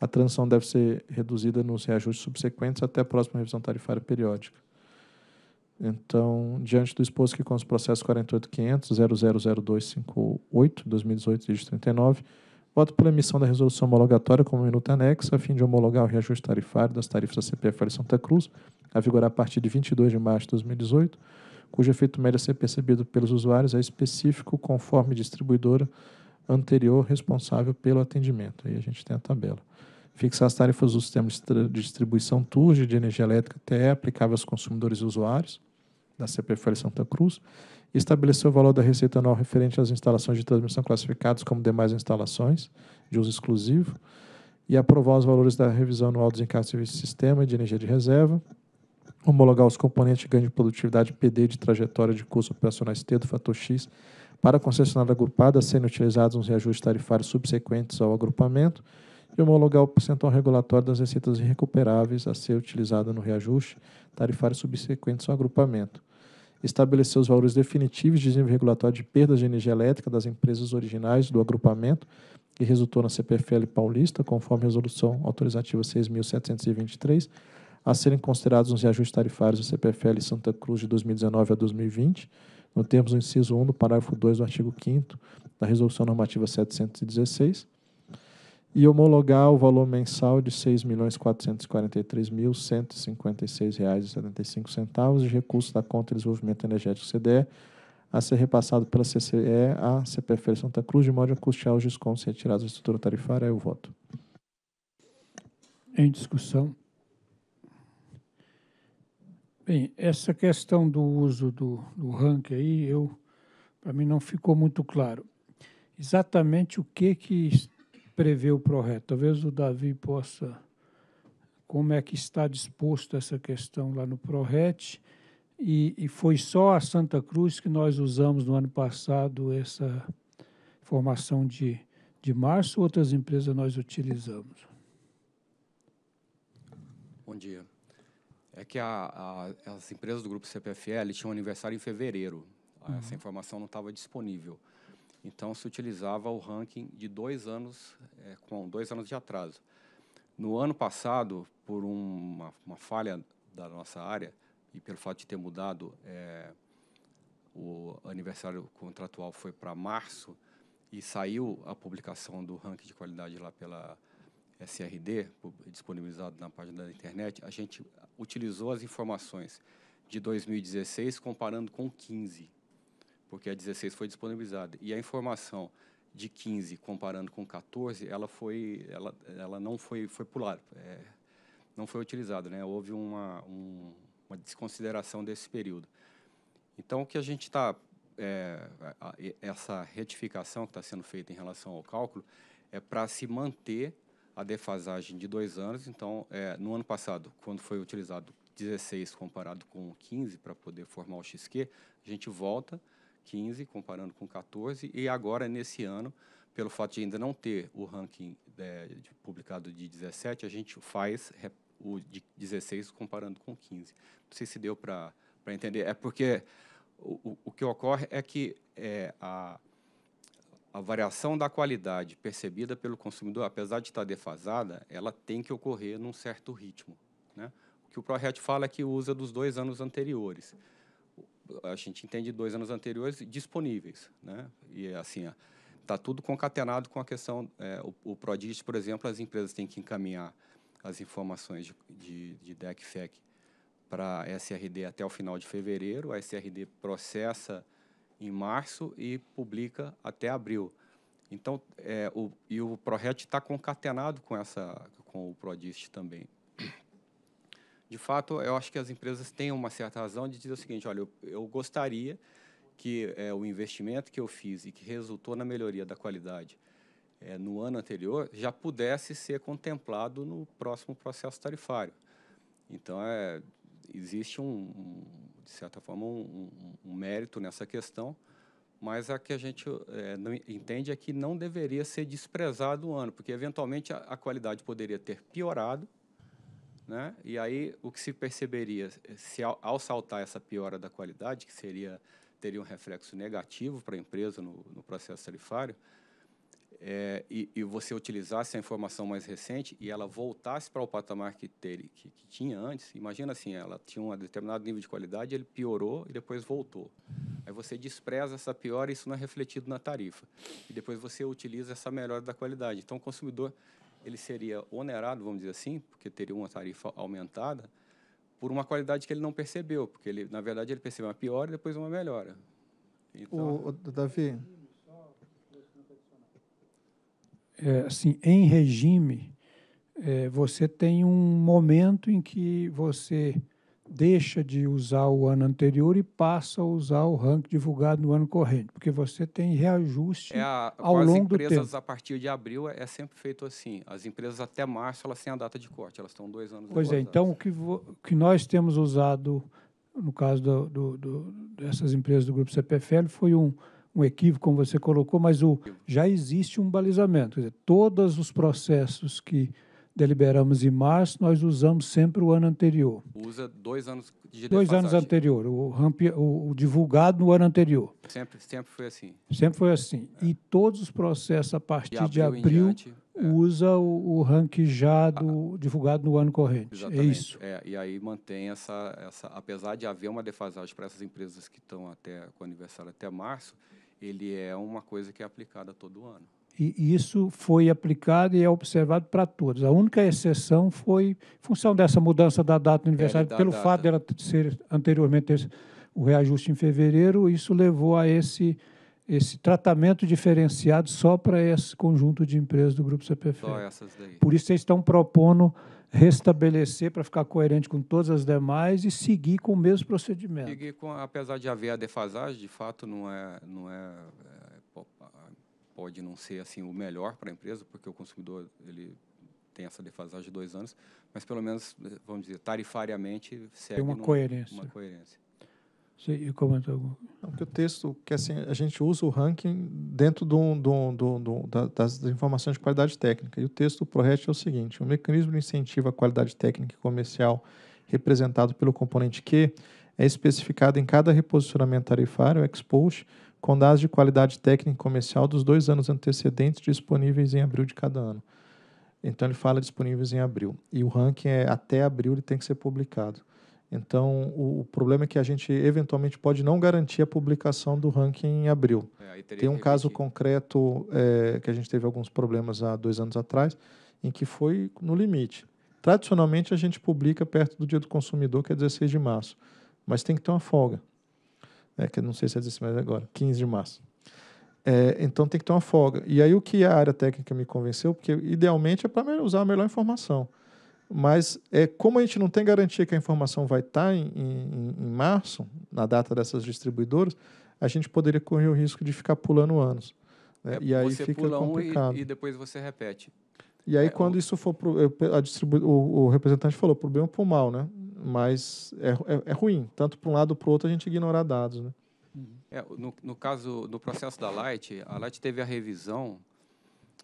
A transição deve ser reduzida nos reajustes subsequentes até a próxima revisão tarifária periódica. Então, diante do exposto que com os processos 48.500.000258, 2018, dígito 39, voto pela emissão da resolução homologatória como minuta anexa, a fim de homologar o reajuste tarifário das tarifas da CPFL Santa Cruz, a vigorar a partir de 22 de março de 2018, cujo efeito médio a ser percebido pelos usuários é específico conforme distribuidora anterior responsável pelo atendimento. Aí a gente tem a tabela. Fixar as tarifas do sistema de distribuição turge de energia elétrica TE aplicável aos consumidores e usuários da CPFL Santa Cruz e estabelecer o valor da receita anual referente às instalações de transmissão classificadas como demais instalações de uso exclusivo e aprovar os valores da revisão anual dos encargos de serviço de sistema de energia de reserva, homologar os componentes de ganho de produtividade PD de trajetória de custos operacionais T do fator X para a concessionária agrupada, sendo utilizados nos reajustes tarifários subsequentes ao agrupamento, e homologar o percentual regulatório das receitas irrecuperáveis a ser utilizada no reajuste tarifário subsequente ao agrupamento. Estabelecer os valores definitivos de desnível regulatório de perdas de energia elétrica das empresas originais do agrupamento, que resultou na CPFL paulista, conforme resolução autorizativa 6.723, a serem considerados nos reajustes tarifários da CPFL Santa Cruz de 2019 a 2020, no termos do inciso 1 do parágrafo 2 do artigo 5 da Resolução Normativa 716, e homologar o valor mensal de R$ 6.443.156,75 de recursos da Conta de Desenvolvimento Energético CDE a ser repassado pela CCE à CPFL Santa Cruz, de modo a custear os descontos retirados da estrutura tarifária. Eu voto. Em discussão. Bem, essa questão do uso do, do ranking aí, eu para mim não ficou muito claro exatamente o que que prever o Proret. Talvez o Davi possa, como é que está disposto essa questão lá no ProRET, e, e, foi só a Santa Cruz que nós usamos no ano passado essa formação de, de março, outras empresas nós utilizamos. Bom dia. É que a, a, as empresas do grupo CPFL tinham aniversário em fevereiro. Uhum. Essa informação não estava disponível. Então, se utilizava o ranking de dois anos, é, com dois anos de atraso. No ano passado, por uma, uma, falha da nossa área e pelo fato de ter mudado, é, o aniversário contratual foi para março e saiu a publicação do ranking de qualidade lá pela SRD, disponibilizado na página da internet. A gente utilizou as informações de 2016 comparando com 15 porque a 16 foi disponibilizada. E a informação de 15 comparando com 14, ela foi, ela, ela não foi, foi pular, é, não foi utilizada, né? Houve uma, um, uma desconsideração desse período. Então, o que a gente está, é, essa retificação que está sendo feita em relação ao cálculo, é para se manter a defasagem de dois anos. Então, é, no ano passado, quando foi utilizado 16 comparado com 15 para poder formar o XQ, a gente volta 15, comparando com 14, e agora, nesse ano, pelo fato de ainda não ter o ranking é, publicado de 17, a gente faz o de 16 comparando com 15. Não sei se deu para entender. É porque o, o que ocorre é que é, a, a variação da qualidade percebida pelo consumidor, apesar de estar defasada, ela tem que ocorrer num certo ritmo. Né? O que o ProRet fala é que usa dos dois anos anteriores a gente entende dois anos anteriores disponíveis, né? E assim, está tudo concatenado com a questão é, o, o Prodigis, por exemplo, as empresas têm que encaminhar as informações de, de, de DEC FEC para a SRD até o final de fevereiro, a SRD processa em março e publica até abril. Então, é, o, e o ProRet está concatenado com essa, com o Prodist também de fato, eu acho que as empresas têm uma certa razão de dizer o seguinte, olha, eu, eu gostaria que é, o investimento que eu fiz e que resultou na melhoria da qualidade é, no ano anterior já pudesse ser contemplado no próximo processo tarifário. Então, é, existe, um, um, de certa forma, um, um, mérito nessa questão, mas a que a gente é, entende é que não deveria ser desprezado o ano, porque, eventualmente, a, a qualidade poderia ter piorado né? E aí o que se perceberia se ao, ao, saltar essa piora da qualidade, que seria teria um reflexo negativo para a empresa no, no, processo tarifário, é, e, e, você utilizasse a informação mais recente e ela voltasse para o patamar que, ter, que, que, tinha antes, imagina assim, ela tinha um determinado nível de qualidade, ele piorou e depois voltou. Aí você despreza essa piora e isso não é refletido na tarifa. E depois você utiliza essa melhora da qualidade. Então o consumidor ele seria onerado, vamos dizer assim, porque teria uma tarifa aumentada, por uma qualidade que ele não percebeu, porque ele, na verdade, ele percebeu uma piora e depois uma melhora. Então, o, o Davi. É, assim, em regime, é, você tem um momento em que você deixa de usar o ano anterior e passa a usar o ranking divulgado no ano corrente, porque você tem reajuste é a, ao longo do tempo. As empresas, a partir de abril, é, é sempre feito assim. As empresas, até março, elas têm a data de corte, elas estão dois anos Pois é, então, o que, que nós temos usado, no caso do, do, do, dessas empresas do Grupo CPFL, foi um, um equívoco, como você colocou, mas o, já existe um balizamento. Quer dizer, todos os processos que deliberamos em março, nós usamos sempre o ano anterior. Usa dois anos de Dois anos anterior, o, rampi, o, o, divulgado no ano anterior. Sempre, sempre foi assim. Sempre foi assim. É. E todos os processos a partir de abril, de abril diante, é. usa é. o, o ranking já ah, do, ah, divulgado no ano corrente. É Exatamente. É isso. É, e aí mantém essa, essa, apesar de haver uma defasagem para essas empresas que estão até com aniversário até março, ele é uma coisa que é aplicada todo ano. E isso foi aplicado e é observado para todos. A única exceção foi, em função dessa mudança da data do é, aniversário, é, pelo data. fato dela ser anteriormente ter o reajuste em fevereiro, isso levou a esse, esse tratamento diferenciado só para esse conjunto de empresas do Grupo CPF. Por isso, vocês estão propondo restabelecer para ficar coerente com todas as demais e seguir com o mesmo procedimento. Seguir com, apesar de haver a defasagem, de fato não é, não é pode não ser assim o melhor para a empresa, porque o consumidor ele tem essa defasagem de dois anos, mas pelo menos, vamos dizer, tarifariamente segue tem uma, numa, coerência. uma coerência. Você e comentar algum? Não, porque o texto, que assim, a gente usa o ranking dentro do, do, do, do das, informações de qualidade técnica. E o texto do ProRest é o seguinte, o mecanismo de incentivo à qualidade técnica e comercial representado pelo componente Q é especificado em cada reposicionamento tarifário, ex-post, com dados de qualidade técnica e comercial dos dois anos antecedentes disponíveis em abril de cada ano. Então ele fala disponíveis em abril. E o ranking é até abril ele tem que ser publicado. Então o, o problema é que a gente eventualmente pode não garantir a publicação do ranking em abril. É, tem um caso concreto é, que a gente teve alguns problemas há dois anos atrás, em que foi no limite. Tradicionalmente a gente publica perto do dia do consumidor, que é 16 de março, mas tem que ter uma folga né, que eu não sei se é 16, agora, 15 de março. É, então tem que ter uma folga. E aí o que a área técnica me convenceu, porque idealmente é para usar a melhor informação. Mas é, como a gente não tem garantia que a informação vai tá estar em, em, em março, na data dessas distribuidoras, a gente poderia correr o risco de ficar pulando anos. Né? É, e aí fica complicado. Um e, e, depois você repete. E aí, é, quando o... isso for para a o, o representante falou, para o bem ou para o mal, né? mas é, é, é ruim. Tanto para um lado ou para o outro, a gente ignorar dados. Né? Uhum. É, no, no, caso, no processo da Light, a Light teve a revisão,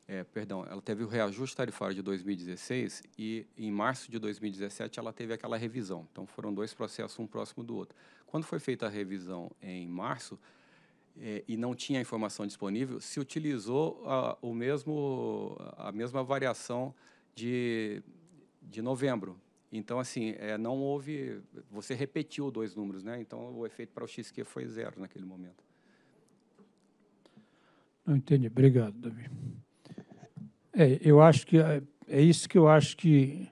é, perdão, ela teve o reajuste tarifário de 2016 e em março de 2017 ela teve aquela revisão. Então foram dois processos, um próximo do outro. Quando foi feita a revisão em março é, e não tinha informação disponível, se utilizou a, o mesmo, a mesma variação de, de novembro. Então, assim, é, não houve. Você repetiu dois números, né? Então, o efeito para o XQ foi zero naquele momento. Não entendi. Obrigado, Davi. É, eu acho que é, é isso que eu acho que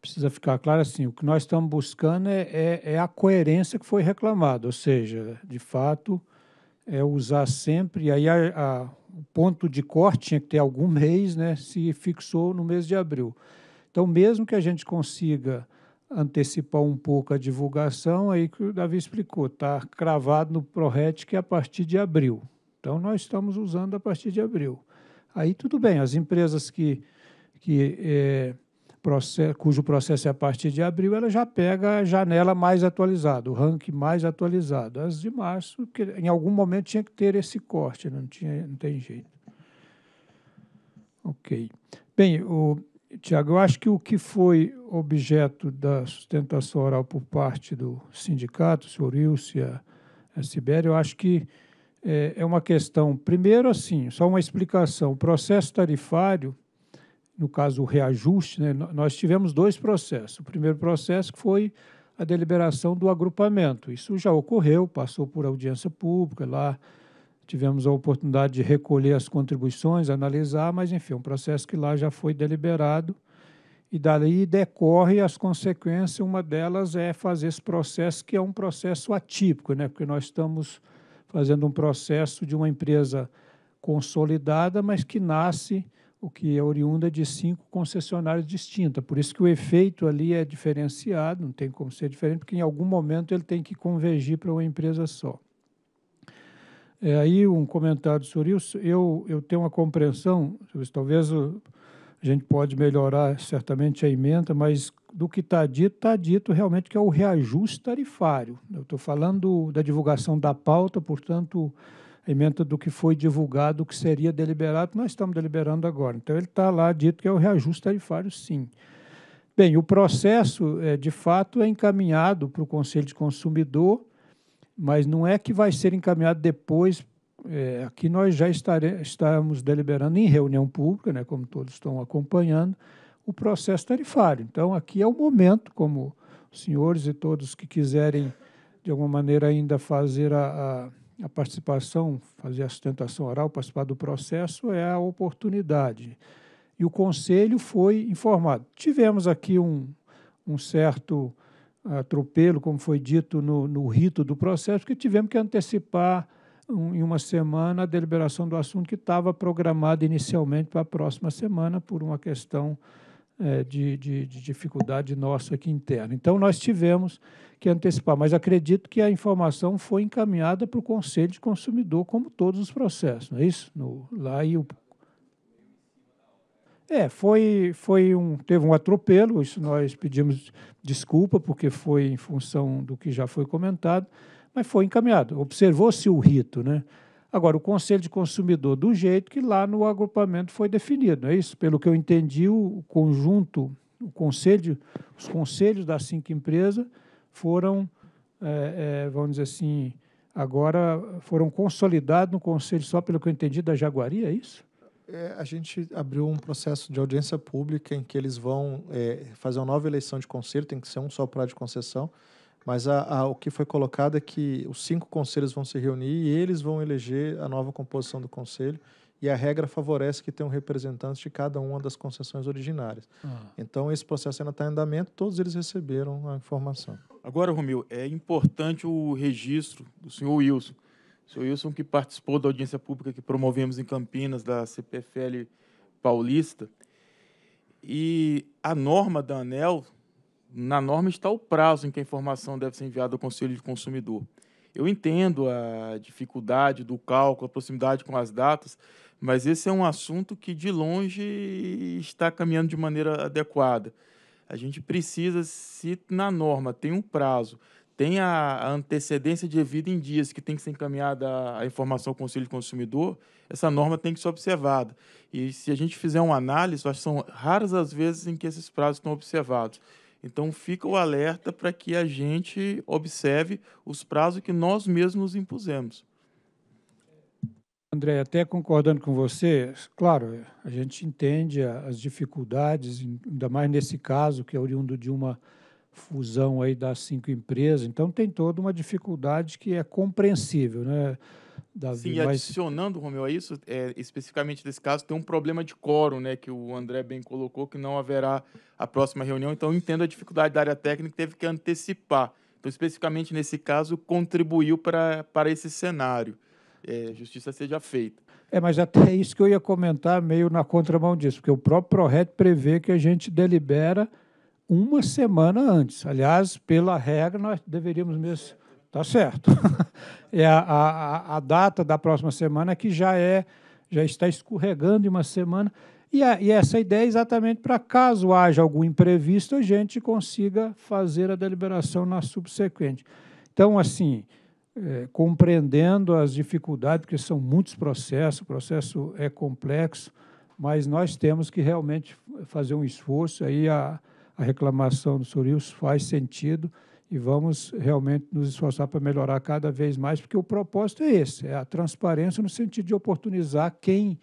precisa ficar claro assim. O que nós estamos buscando é, é, é a coerência que foi reclamada, ou seja, de fato, é usar sempre. e Aí a, a, o ponto de corte tinha que ter algum mês, né? Se fixou no mês de abril. Então, mesmo que a gente consiga antecipar um pouco a divulgação, aí que o Davi explicou, está cravado no ProRet que é a partir de abril. Então, nós estamos usando a partir de abril. Aí tudo bem, as empresas que, que é, process, cujo processo é a partir de abril, ela já pega a janela mais atualizada, o ranking mais atualizado. As de março, que em algum momento tinha que ter esse corte, não, tinha, não tem jeito. Ok. Bem, o, Tiago, eu acho que o que foi objeto da sustentação oral por parte do sindicato, o senhor Ilse, a, a Sibéria, eu acho que é, é uma questão, primeiro assim, só uma explicação, o processo tarifário, no caso o reajuste, né, nós tivemos dois processos. O primeiro processo que foi a deliberação do agrupamento, isso já ocorreu, passou por audiência pública lá, tivemos a oportunidade de recolher as contribuições, analisar, mas, enfim, um processo que lá já foi deliberado e dali decorre as consequências. Uma delas é fazer esse processo, que é um processo atípico, né? porque nós estamos fazendo um processo de uma empresa consolidada, mas que nasce, o que é oriunda de cinco concessionárias distintas. Por isso que o efeito ali é diferenciado, não tem como ser diferente, porque em algum momento ele tem que convergir para uma empresa só. É, aí um comentário sobre isso. Eu, eu tenho uma compreensão, talvez a gente pode melhorar certamente a emenda, mas do que está dito, está dito realmente que é o reajuste tarifário. Eu estou falando da divulgação da pauta, portanto, a emenda do que foi divulgado, o que seria deliberado, nós estamos deliberando agora. Então, ele está lá dito que é o reajuste tarifário, sim. Bem, o processo, é, de fato, é encaminhado para o Conselho de Consumidor, mas não é que vai ser encaminhado depois. É, aqui nós já estamos deliberando em reunião pública, né, como todos estão acompanhando, o processo tarifário. Então, aqui é o momento, como os senhores e todos que quiserem, de alguma maneira, ainda fazer a, a, a participação, fazer a sustentação oral, participar do processo, é a oportunidade. E o Conselho foi informado. Tivemos aqui um, um certo atropelo, como foi dito no, no rito do processo, que tivemos que antecipar um, em uma semana a deliberação do assunto que estava programada inicialmente para a próxima semana por uma questão é, de, de, de, dificuldade nossa aqui interna. Então, nós tivemos que antecipar, mas acredito que a informação foi encaminhada para o Conselho de Consumidor, como todos os processos, não é isso? No, lá e o é, foi, foi um, teve um atropelo, isso nós pedimos desculpa, porque foi em função do que já foi comentado, mas foi encaminhado. Observou-se o rito, né? Agora, o Conselho de Consumidor, do jeito que lá no agrupamento foi definido, é isso? Pelo que eu entendi, o conjunto, o conselho, os conselhos das cinco empresas foram, é, é, vamos dizer assim, agora foram consolidados no conselho, só pelo que eu entendi, da Jaguari, é isso? É, a gente abriu um processo de audiência pública em que eles vão é, fazer uma nova eleição de conselho, tem que ser um só para de concessão, mas a, a, o que foi colocado é que os cinco conselhos vão se reunir e eles vão eleger a nova composição do conselho e a regra favorece que tenham um representantes de cada uma das concessões originárias. Ah. Então, esse processo ainda está em andamento, todos eles receberam a informação. Agora, Romil, é importante o registro do senhor Wilson, Sr. Wilson, que participou da audiência pública que promovemos em Campinas, da CPFL Paulista. E a norma da ANEL, na norma está o prazo em que a informação deve ser enviada ao Conselho de Consumidor. Eu entendo a dificuldade do cálculo, a proximidade com as datas, mas esse é um assunto que, de longe, está caminhando de maneira adequada. A gente precisa, se na norma tem um prazo tem a, antecedência de vida em dias que tem que ser encaminhada a informação ao Conselho de Consumidor, essa norma tem que ser observada. E se a gente fizer uma análise, acho que são raras as vezes em que esses prazos estão observados. Então fica o alerta para que a gente observe os prazos que nós mesmos impusemos. André, até concordando com você, claro, a gente entende as dificuldades, ainda mais nesse caso, que é oriundo de uma fusão aí das cinco empresas, então tem toda uma dificuldade que é compreensível, né, Davi? Sim, mas... adicionando, Romeu, a isso, é, especificamente desse caso, tem um problema de quórum, né, que o André bem colocou, que não haverá a próxima reunião, então entendo a dificuldade da área técnica, teve que antecipar. Então, especificamente nesse caso, contribuiu para esse cenário. É, justiça seja feita. É, mas até isso que eu ia comentar meio na contramão disso, porque o próprio ProRet prevê que a gente delibera uma semana antes. Aliás, pela regra, nós deveríamos mesmo. Tá certo. é a, a, a data da próxima semana que já é já está escorregando em uma semana. E, a, e essa ideia é exatamente para caso haja algum imprevisto, a gente consiga fazer a deliberação na subsequente. Então, assim, é, compreendendo as dificuldades, porque são muitos processos, o processo é complexo, mas nós temos que realmente fazer um esforço aí a a reclamação do Surius faz sentido e vamos realmente nos esforçar para melhorar cada vez mais, porque o propósito é esse, é a transparência no sentido de oportunizar quem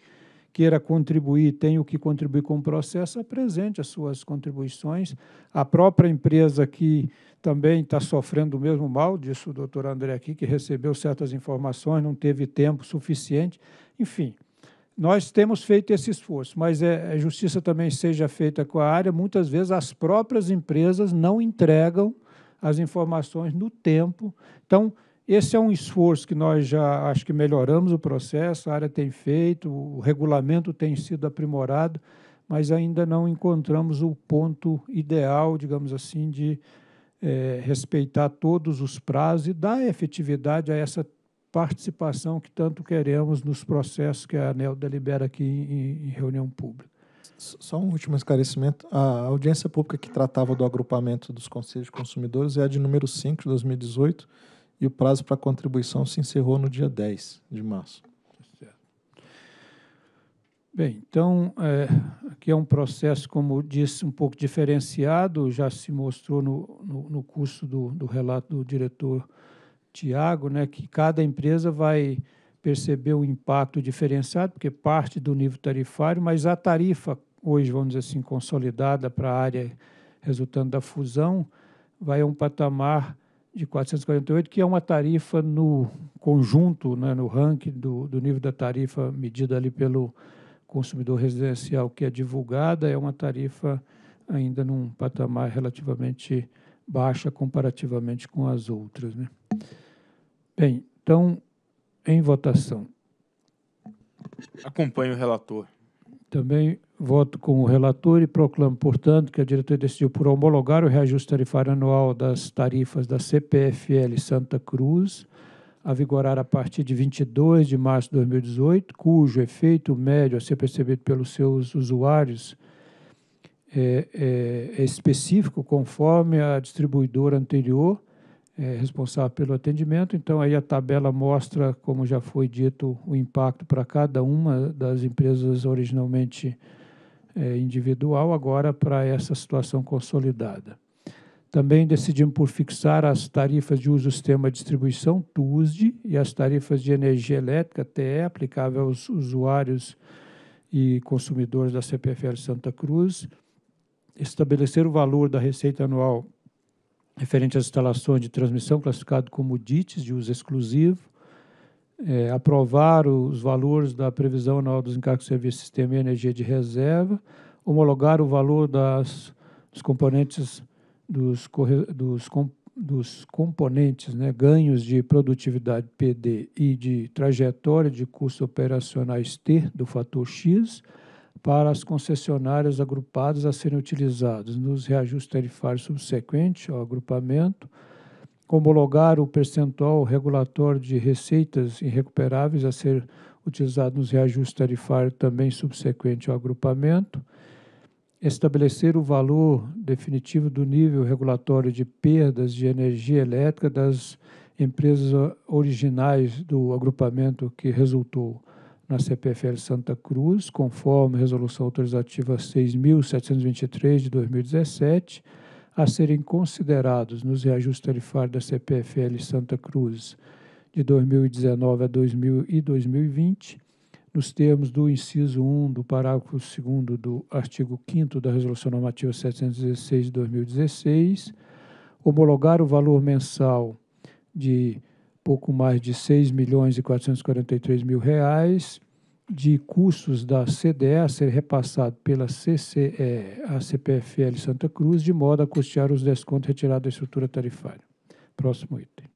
queira contribuir, tem o que contribuir com o processo, apresente as suas contribuições. A própria empresa que também está sofrendo o mesmo mal, disse o doutor André aqui, que recebeu certas informações, não teve tempo suficiente. Enfim, nós temos feito esse esforço, mas é, a justiça também seja feita com a área. Muitas vezes as próprias empresas não entregam as informações no tempo. Então, esse é um esforço que nós já acho que melhoramos o processo, a área tem feito, o regulamento tem sido aprimorado, mas ainda não encontramos o ponto ideal, digamos assim, de é, respeitar todos os prazos e dar efetividade a essa participação que tanto queremos nos processos que a ANEL delibera aqui em, em reunião pública. Só um último esclarecimento. A audiência pública que tratava do agrupamento dos conselhos de consumidores é a de número 5 de 2018 e o prazo para contribuição se encerrou no dia 10 de março. Bem, então, é, aqui é um processo, como disse, um pouco diferenciado, já se mostrou no, no, no curso do, do relato do diretor Tiago, né, que cada empresa vai perceber o impacto diferenciado, porque parte do nível tarifário, mas a tarifa hoje, vamos dizer assim, consolidada para a área resultante da fusão, vai a um patamar de 448, que é uma tarifa no conjunto, né, no ranking do, do nível da tarifa medida ali pelo consumidor residencial que é divulgada, é uma tarifa ainda num patamar relativamente baixa comparativamente com as outras. Né? Bem, então, em votação. Acompanho o relator. Também voto com o relator e proclamo, portanto, que a diretoria decidiu por homologar o reajuste tarifário anual das tarifas da CPFL Santa Cruz, a vigorar a partir de 22 de março de 2018, cujo efeito médio a ser percebido pelos seus usuários é, é, é específico, conforme a distribuidora anterior, é, responsável pelo atendimento. Então, aí a tabela mostra, como já foi dito, o impacto para cada uma das empresas originalmente é, individual, agora para essa situação consolidada. Também decidimos por fixar as tarifas de uso do sistema de distribuição, TUSD, e as tarifas de energia elétrica, TE, aplicável aos usuários e consumidores da CPFL Santa Cruz, estabelecer o valor da receita anual referente às instalações de transmissão, classificado como DITES, de uso exclusivo, é, aprovar os valores da previsão anual dos encargos de serviço, sistema e energia de reserva, homologar o valor das, dos componentes dos, dos, dos componentes, né, ganhos de produtividade PD e de trajetória de custos operacionais T do fator X, para as concessionárias agrupadas a serem utilizados nos reajustes tarifários subsequentes ao agrupamento, homologar o percentual regulatório de receitas irrecuperáveis a ser utilizado nos reajustes tarifários também subsequente ao agrupamento, estabelecer o valor definitivo do nível regulatório de perdas de energia elétrica das empresas originais do agrupamento que resultou na CPFL Santa Cruz, conforme resolução autorizativa 6.723 de 2017, a serem considerados nos reajustes tarifários da CPFL Santa Cruz de 2019 a 2000 e 2020, nos termos do inciso 1 do parágrafo 2 do artigo 5 da Resolução Normativa 716 de 2016, homologar o valor mensal de R$ pouco mais de 6 milhões e 443 mil reais de custos da CDE a ser repassado pela CCE a CPFL Santa Cruz, de modo a custear os descontos retirados da estrutura tarifária. Próximo item.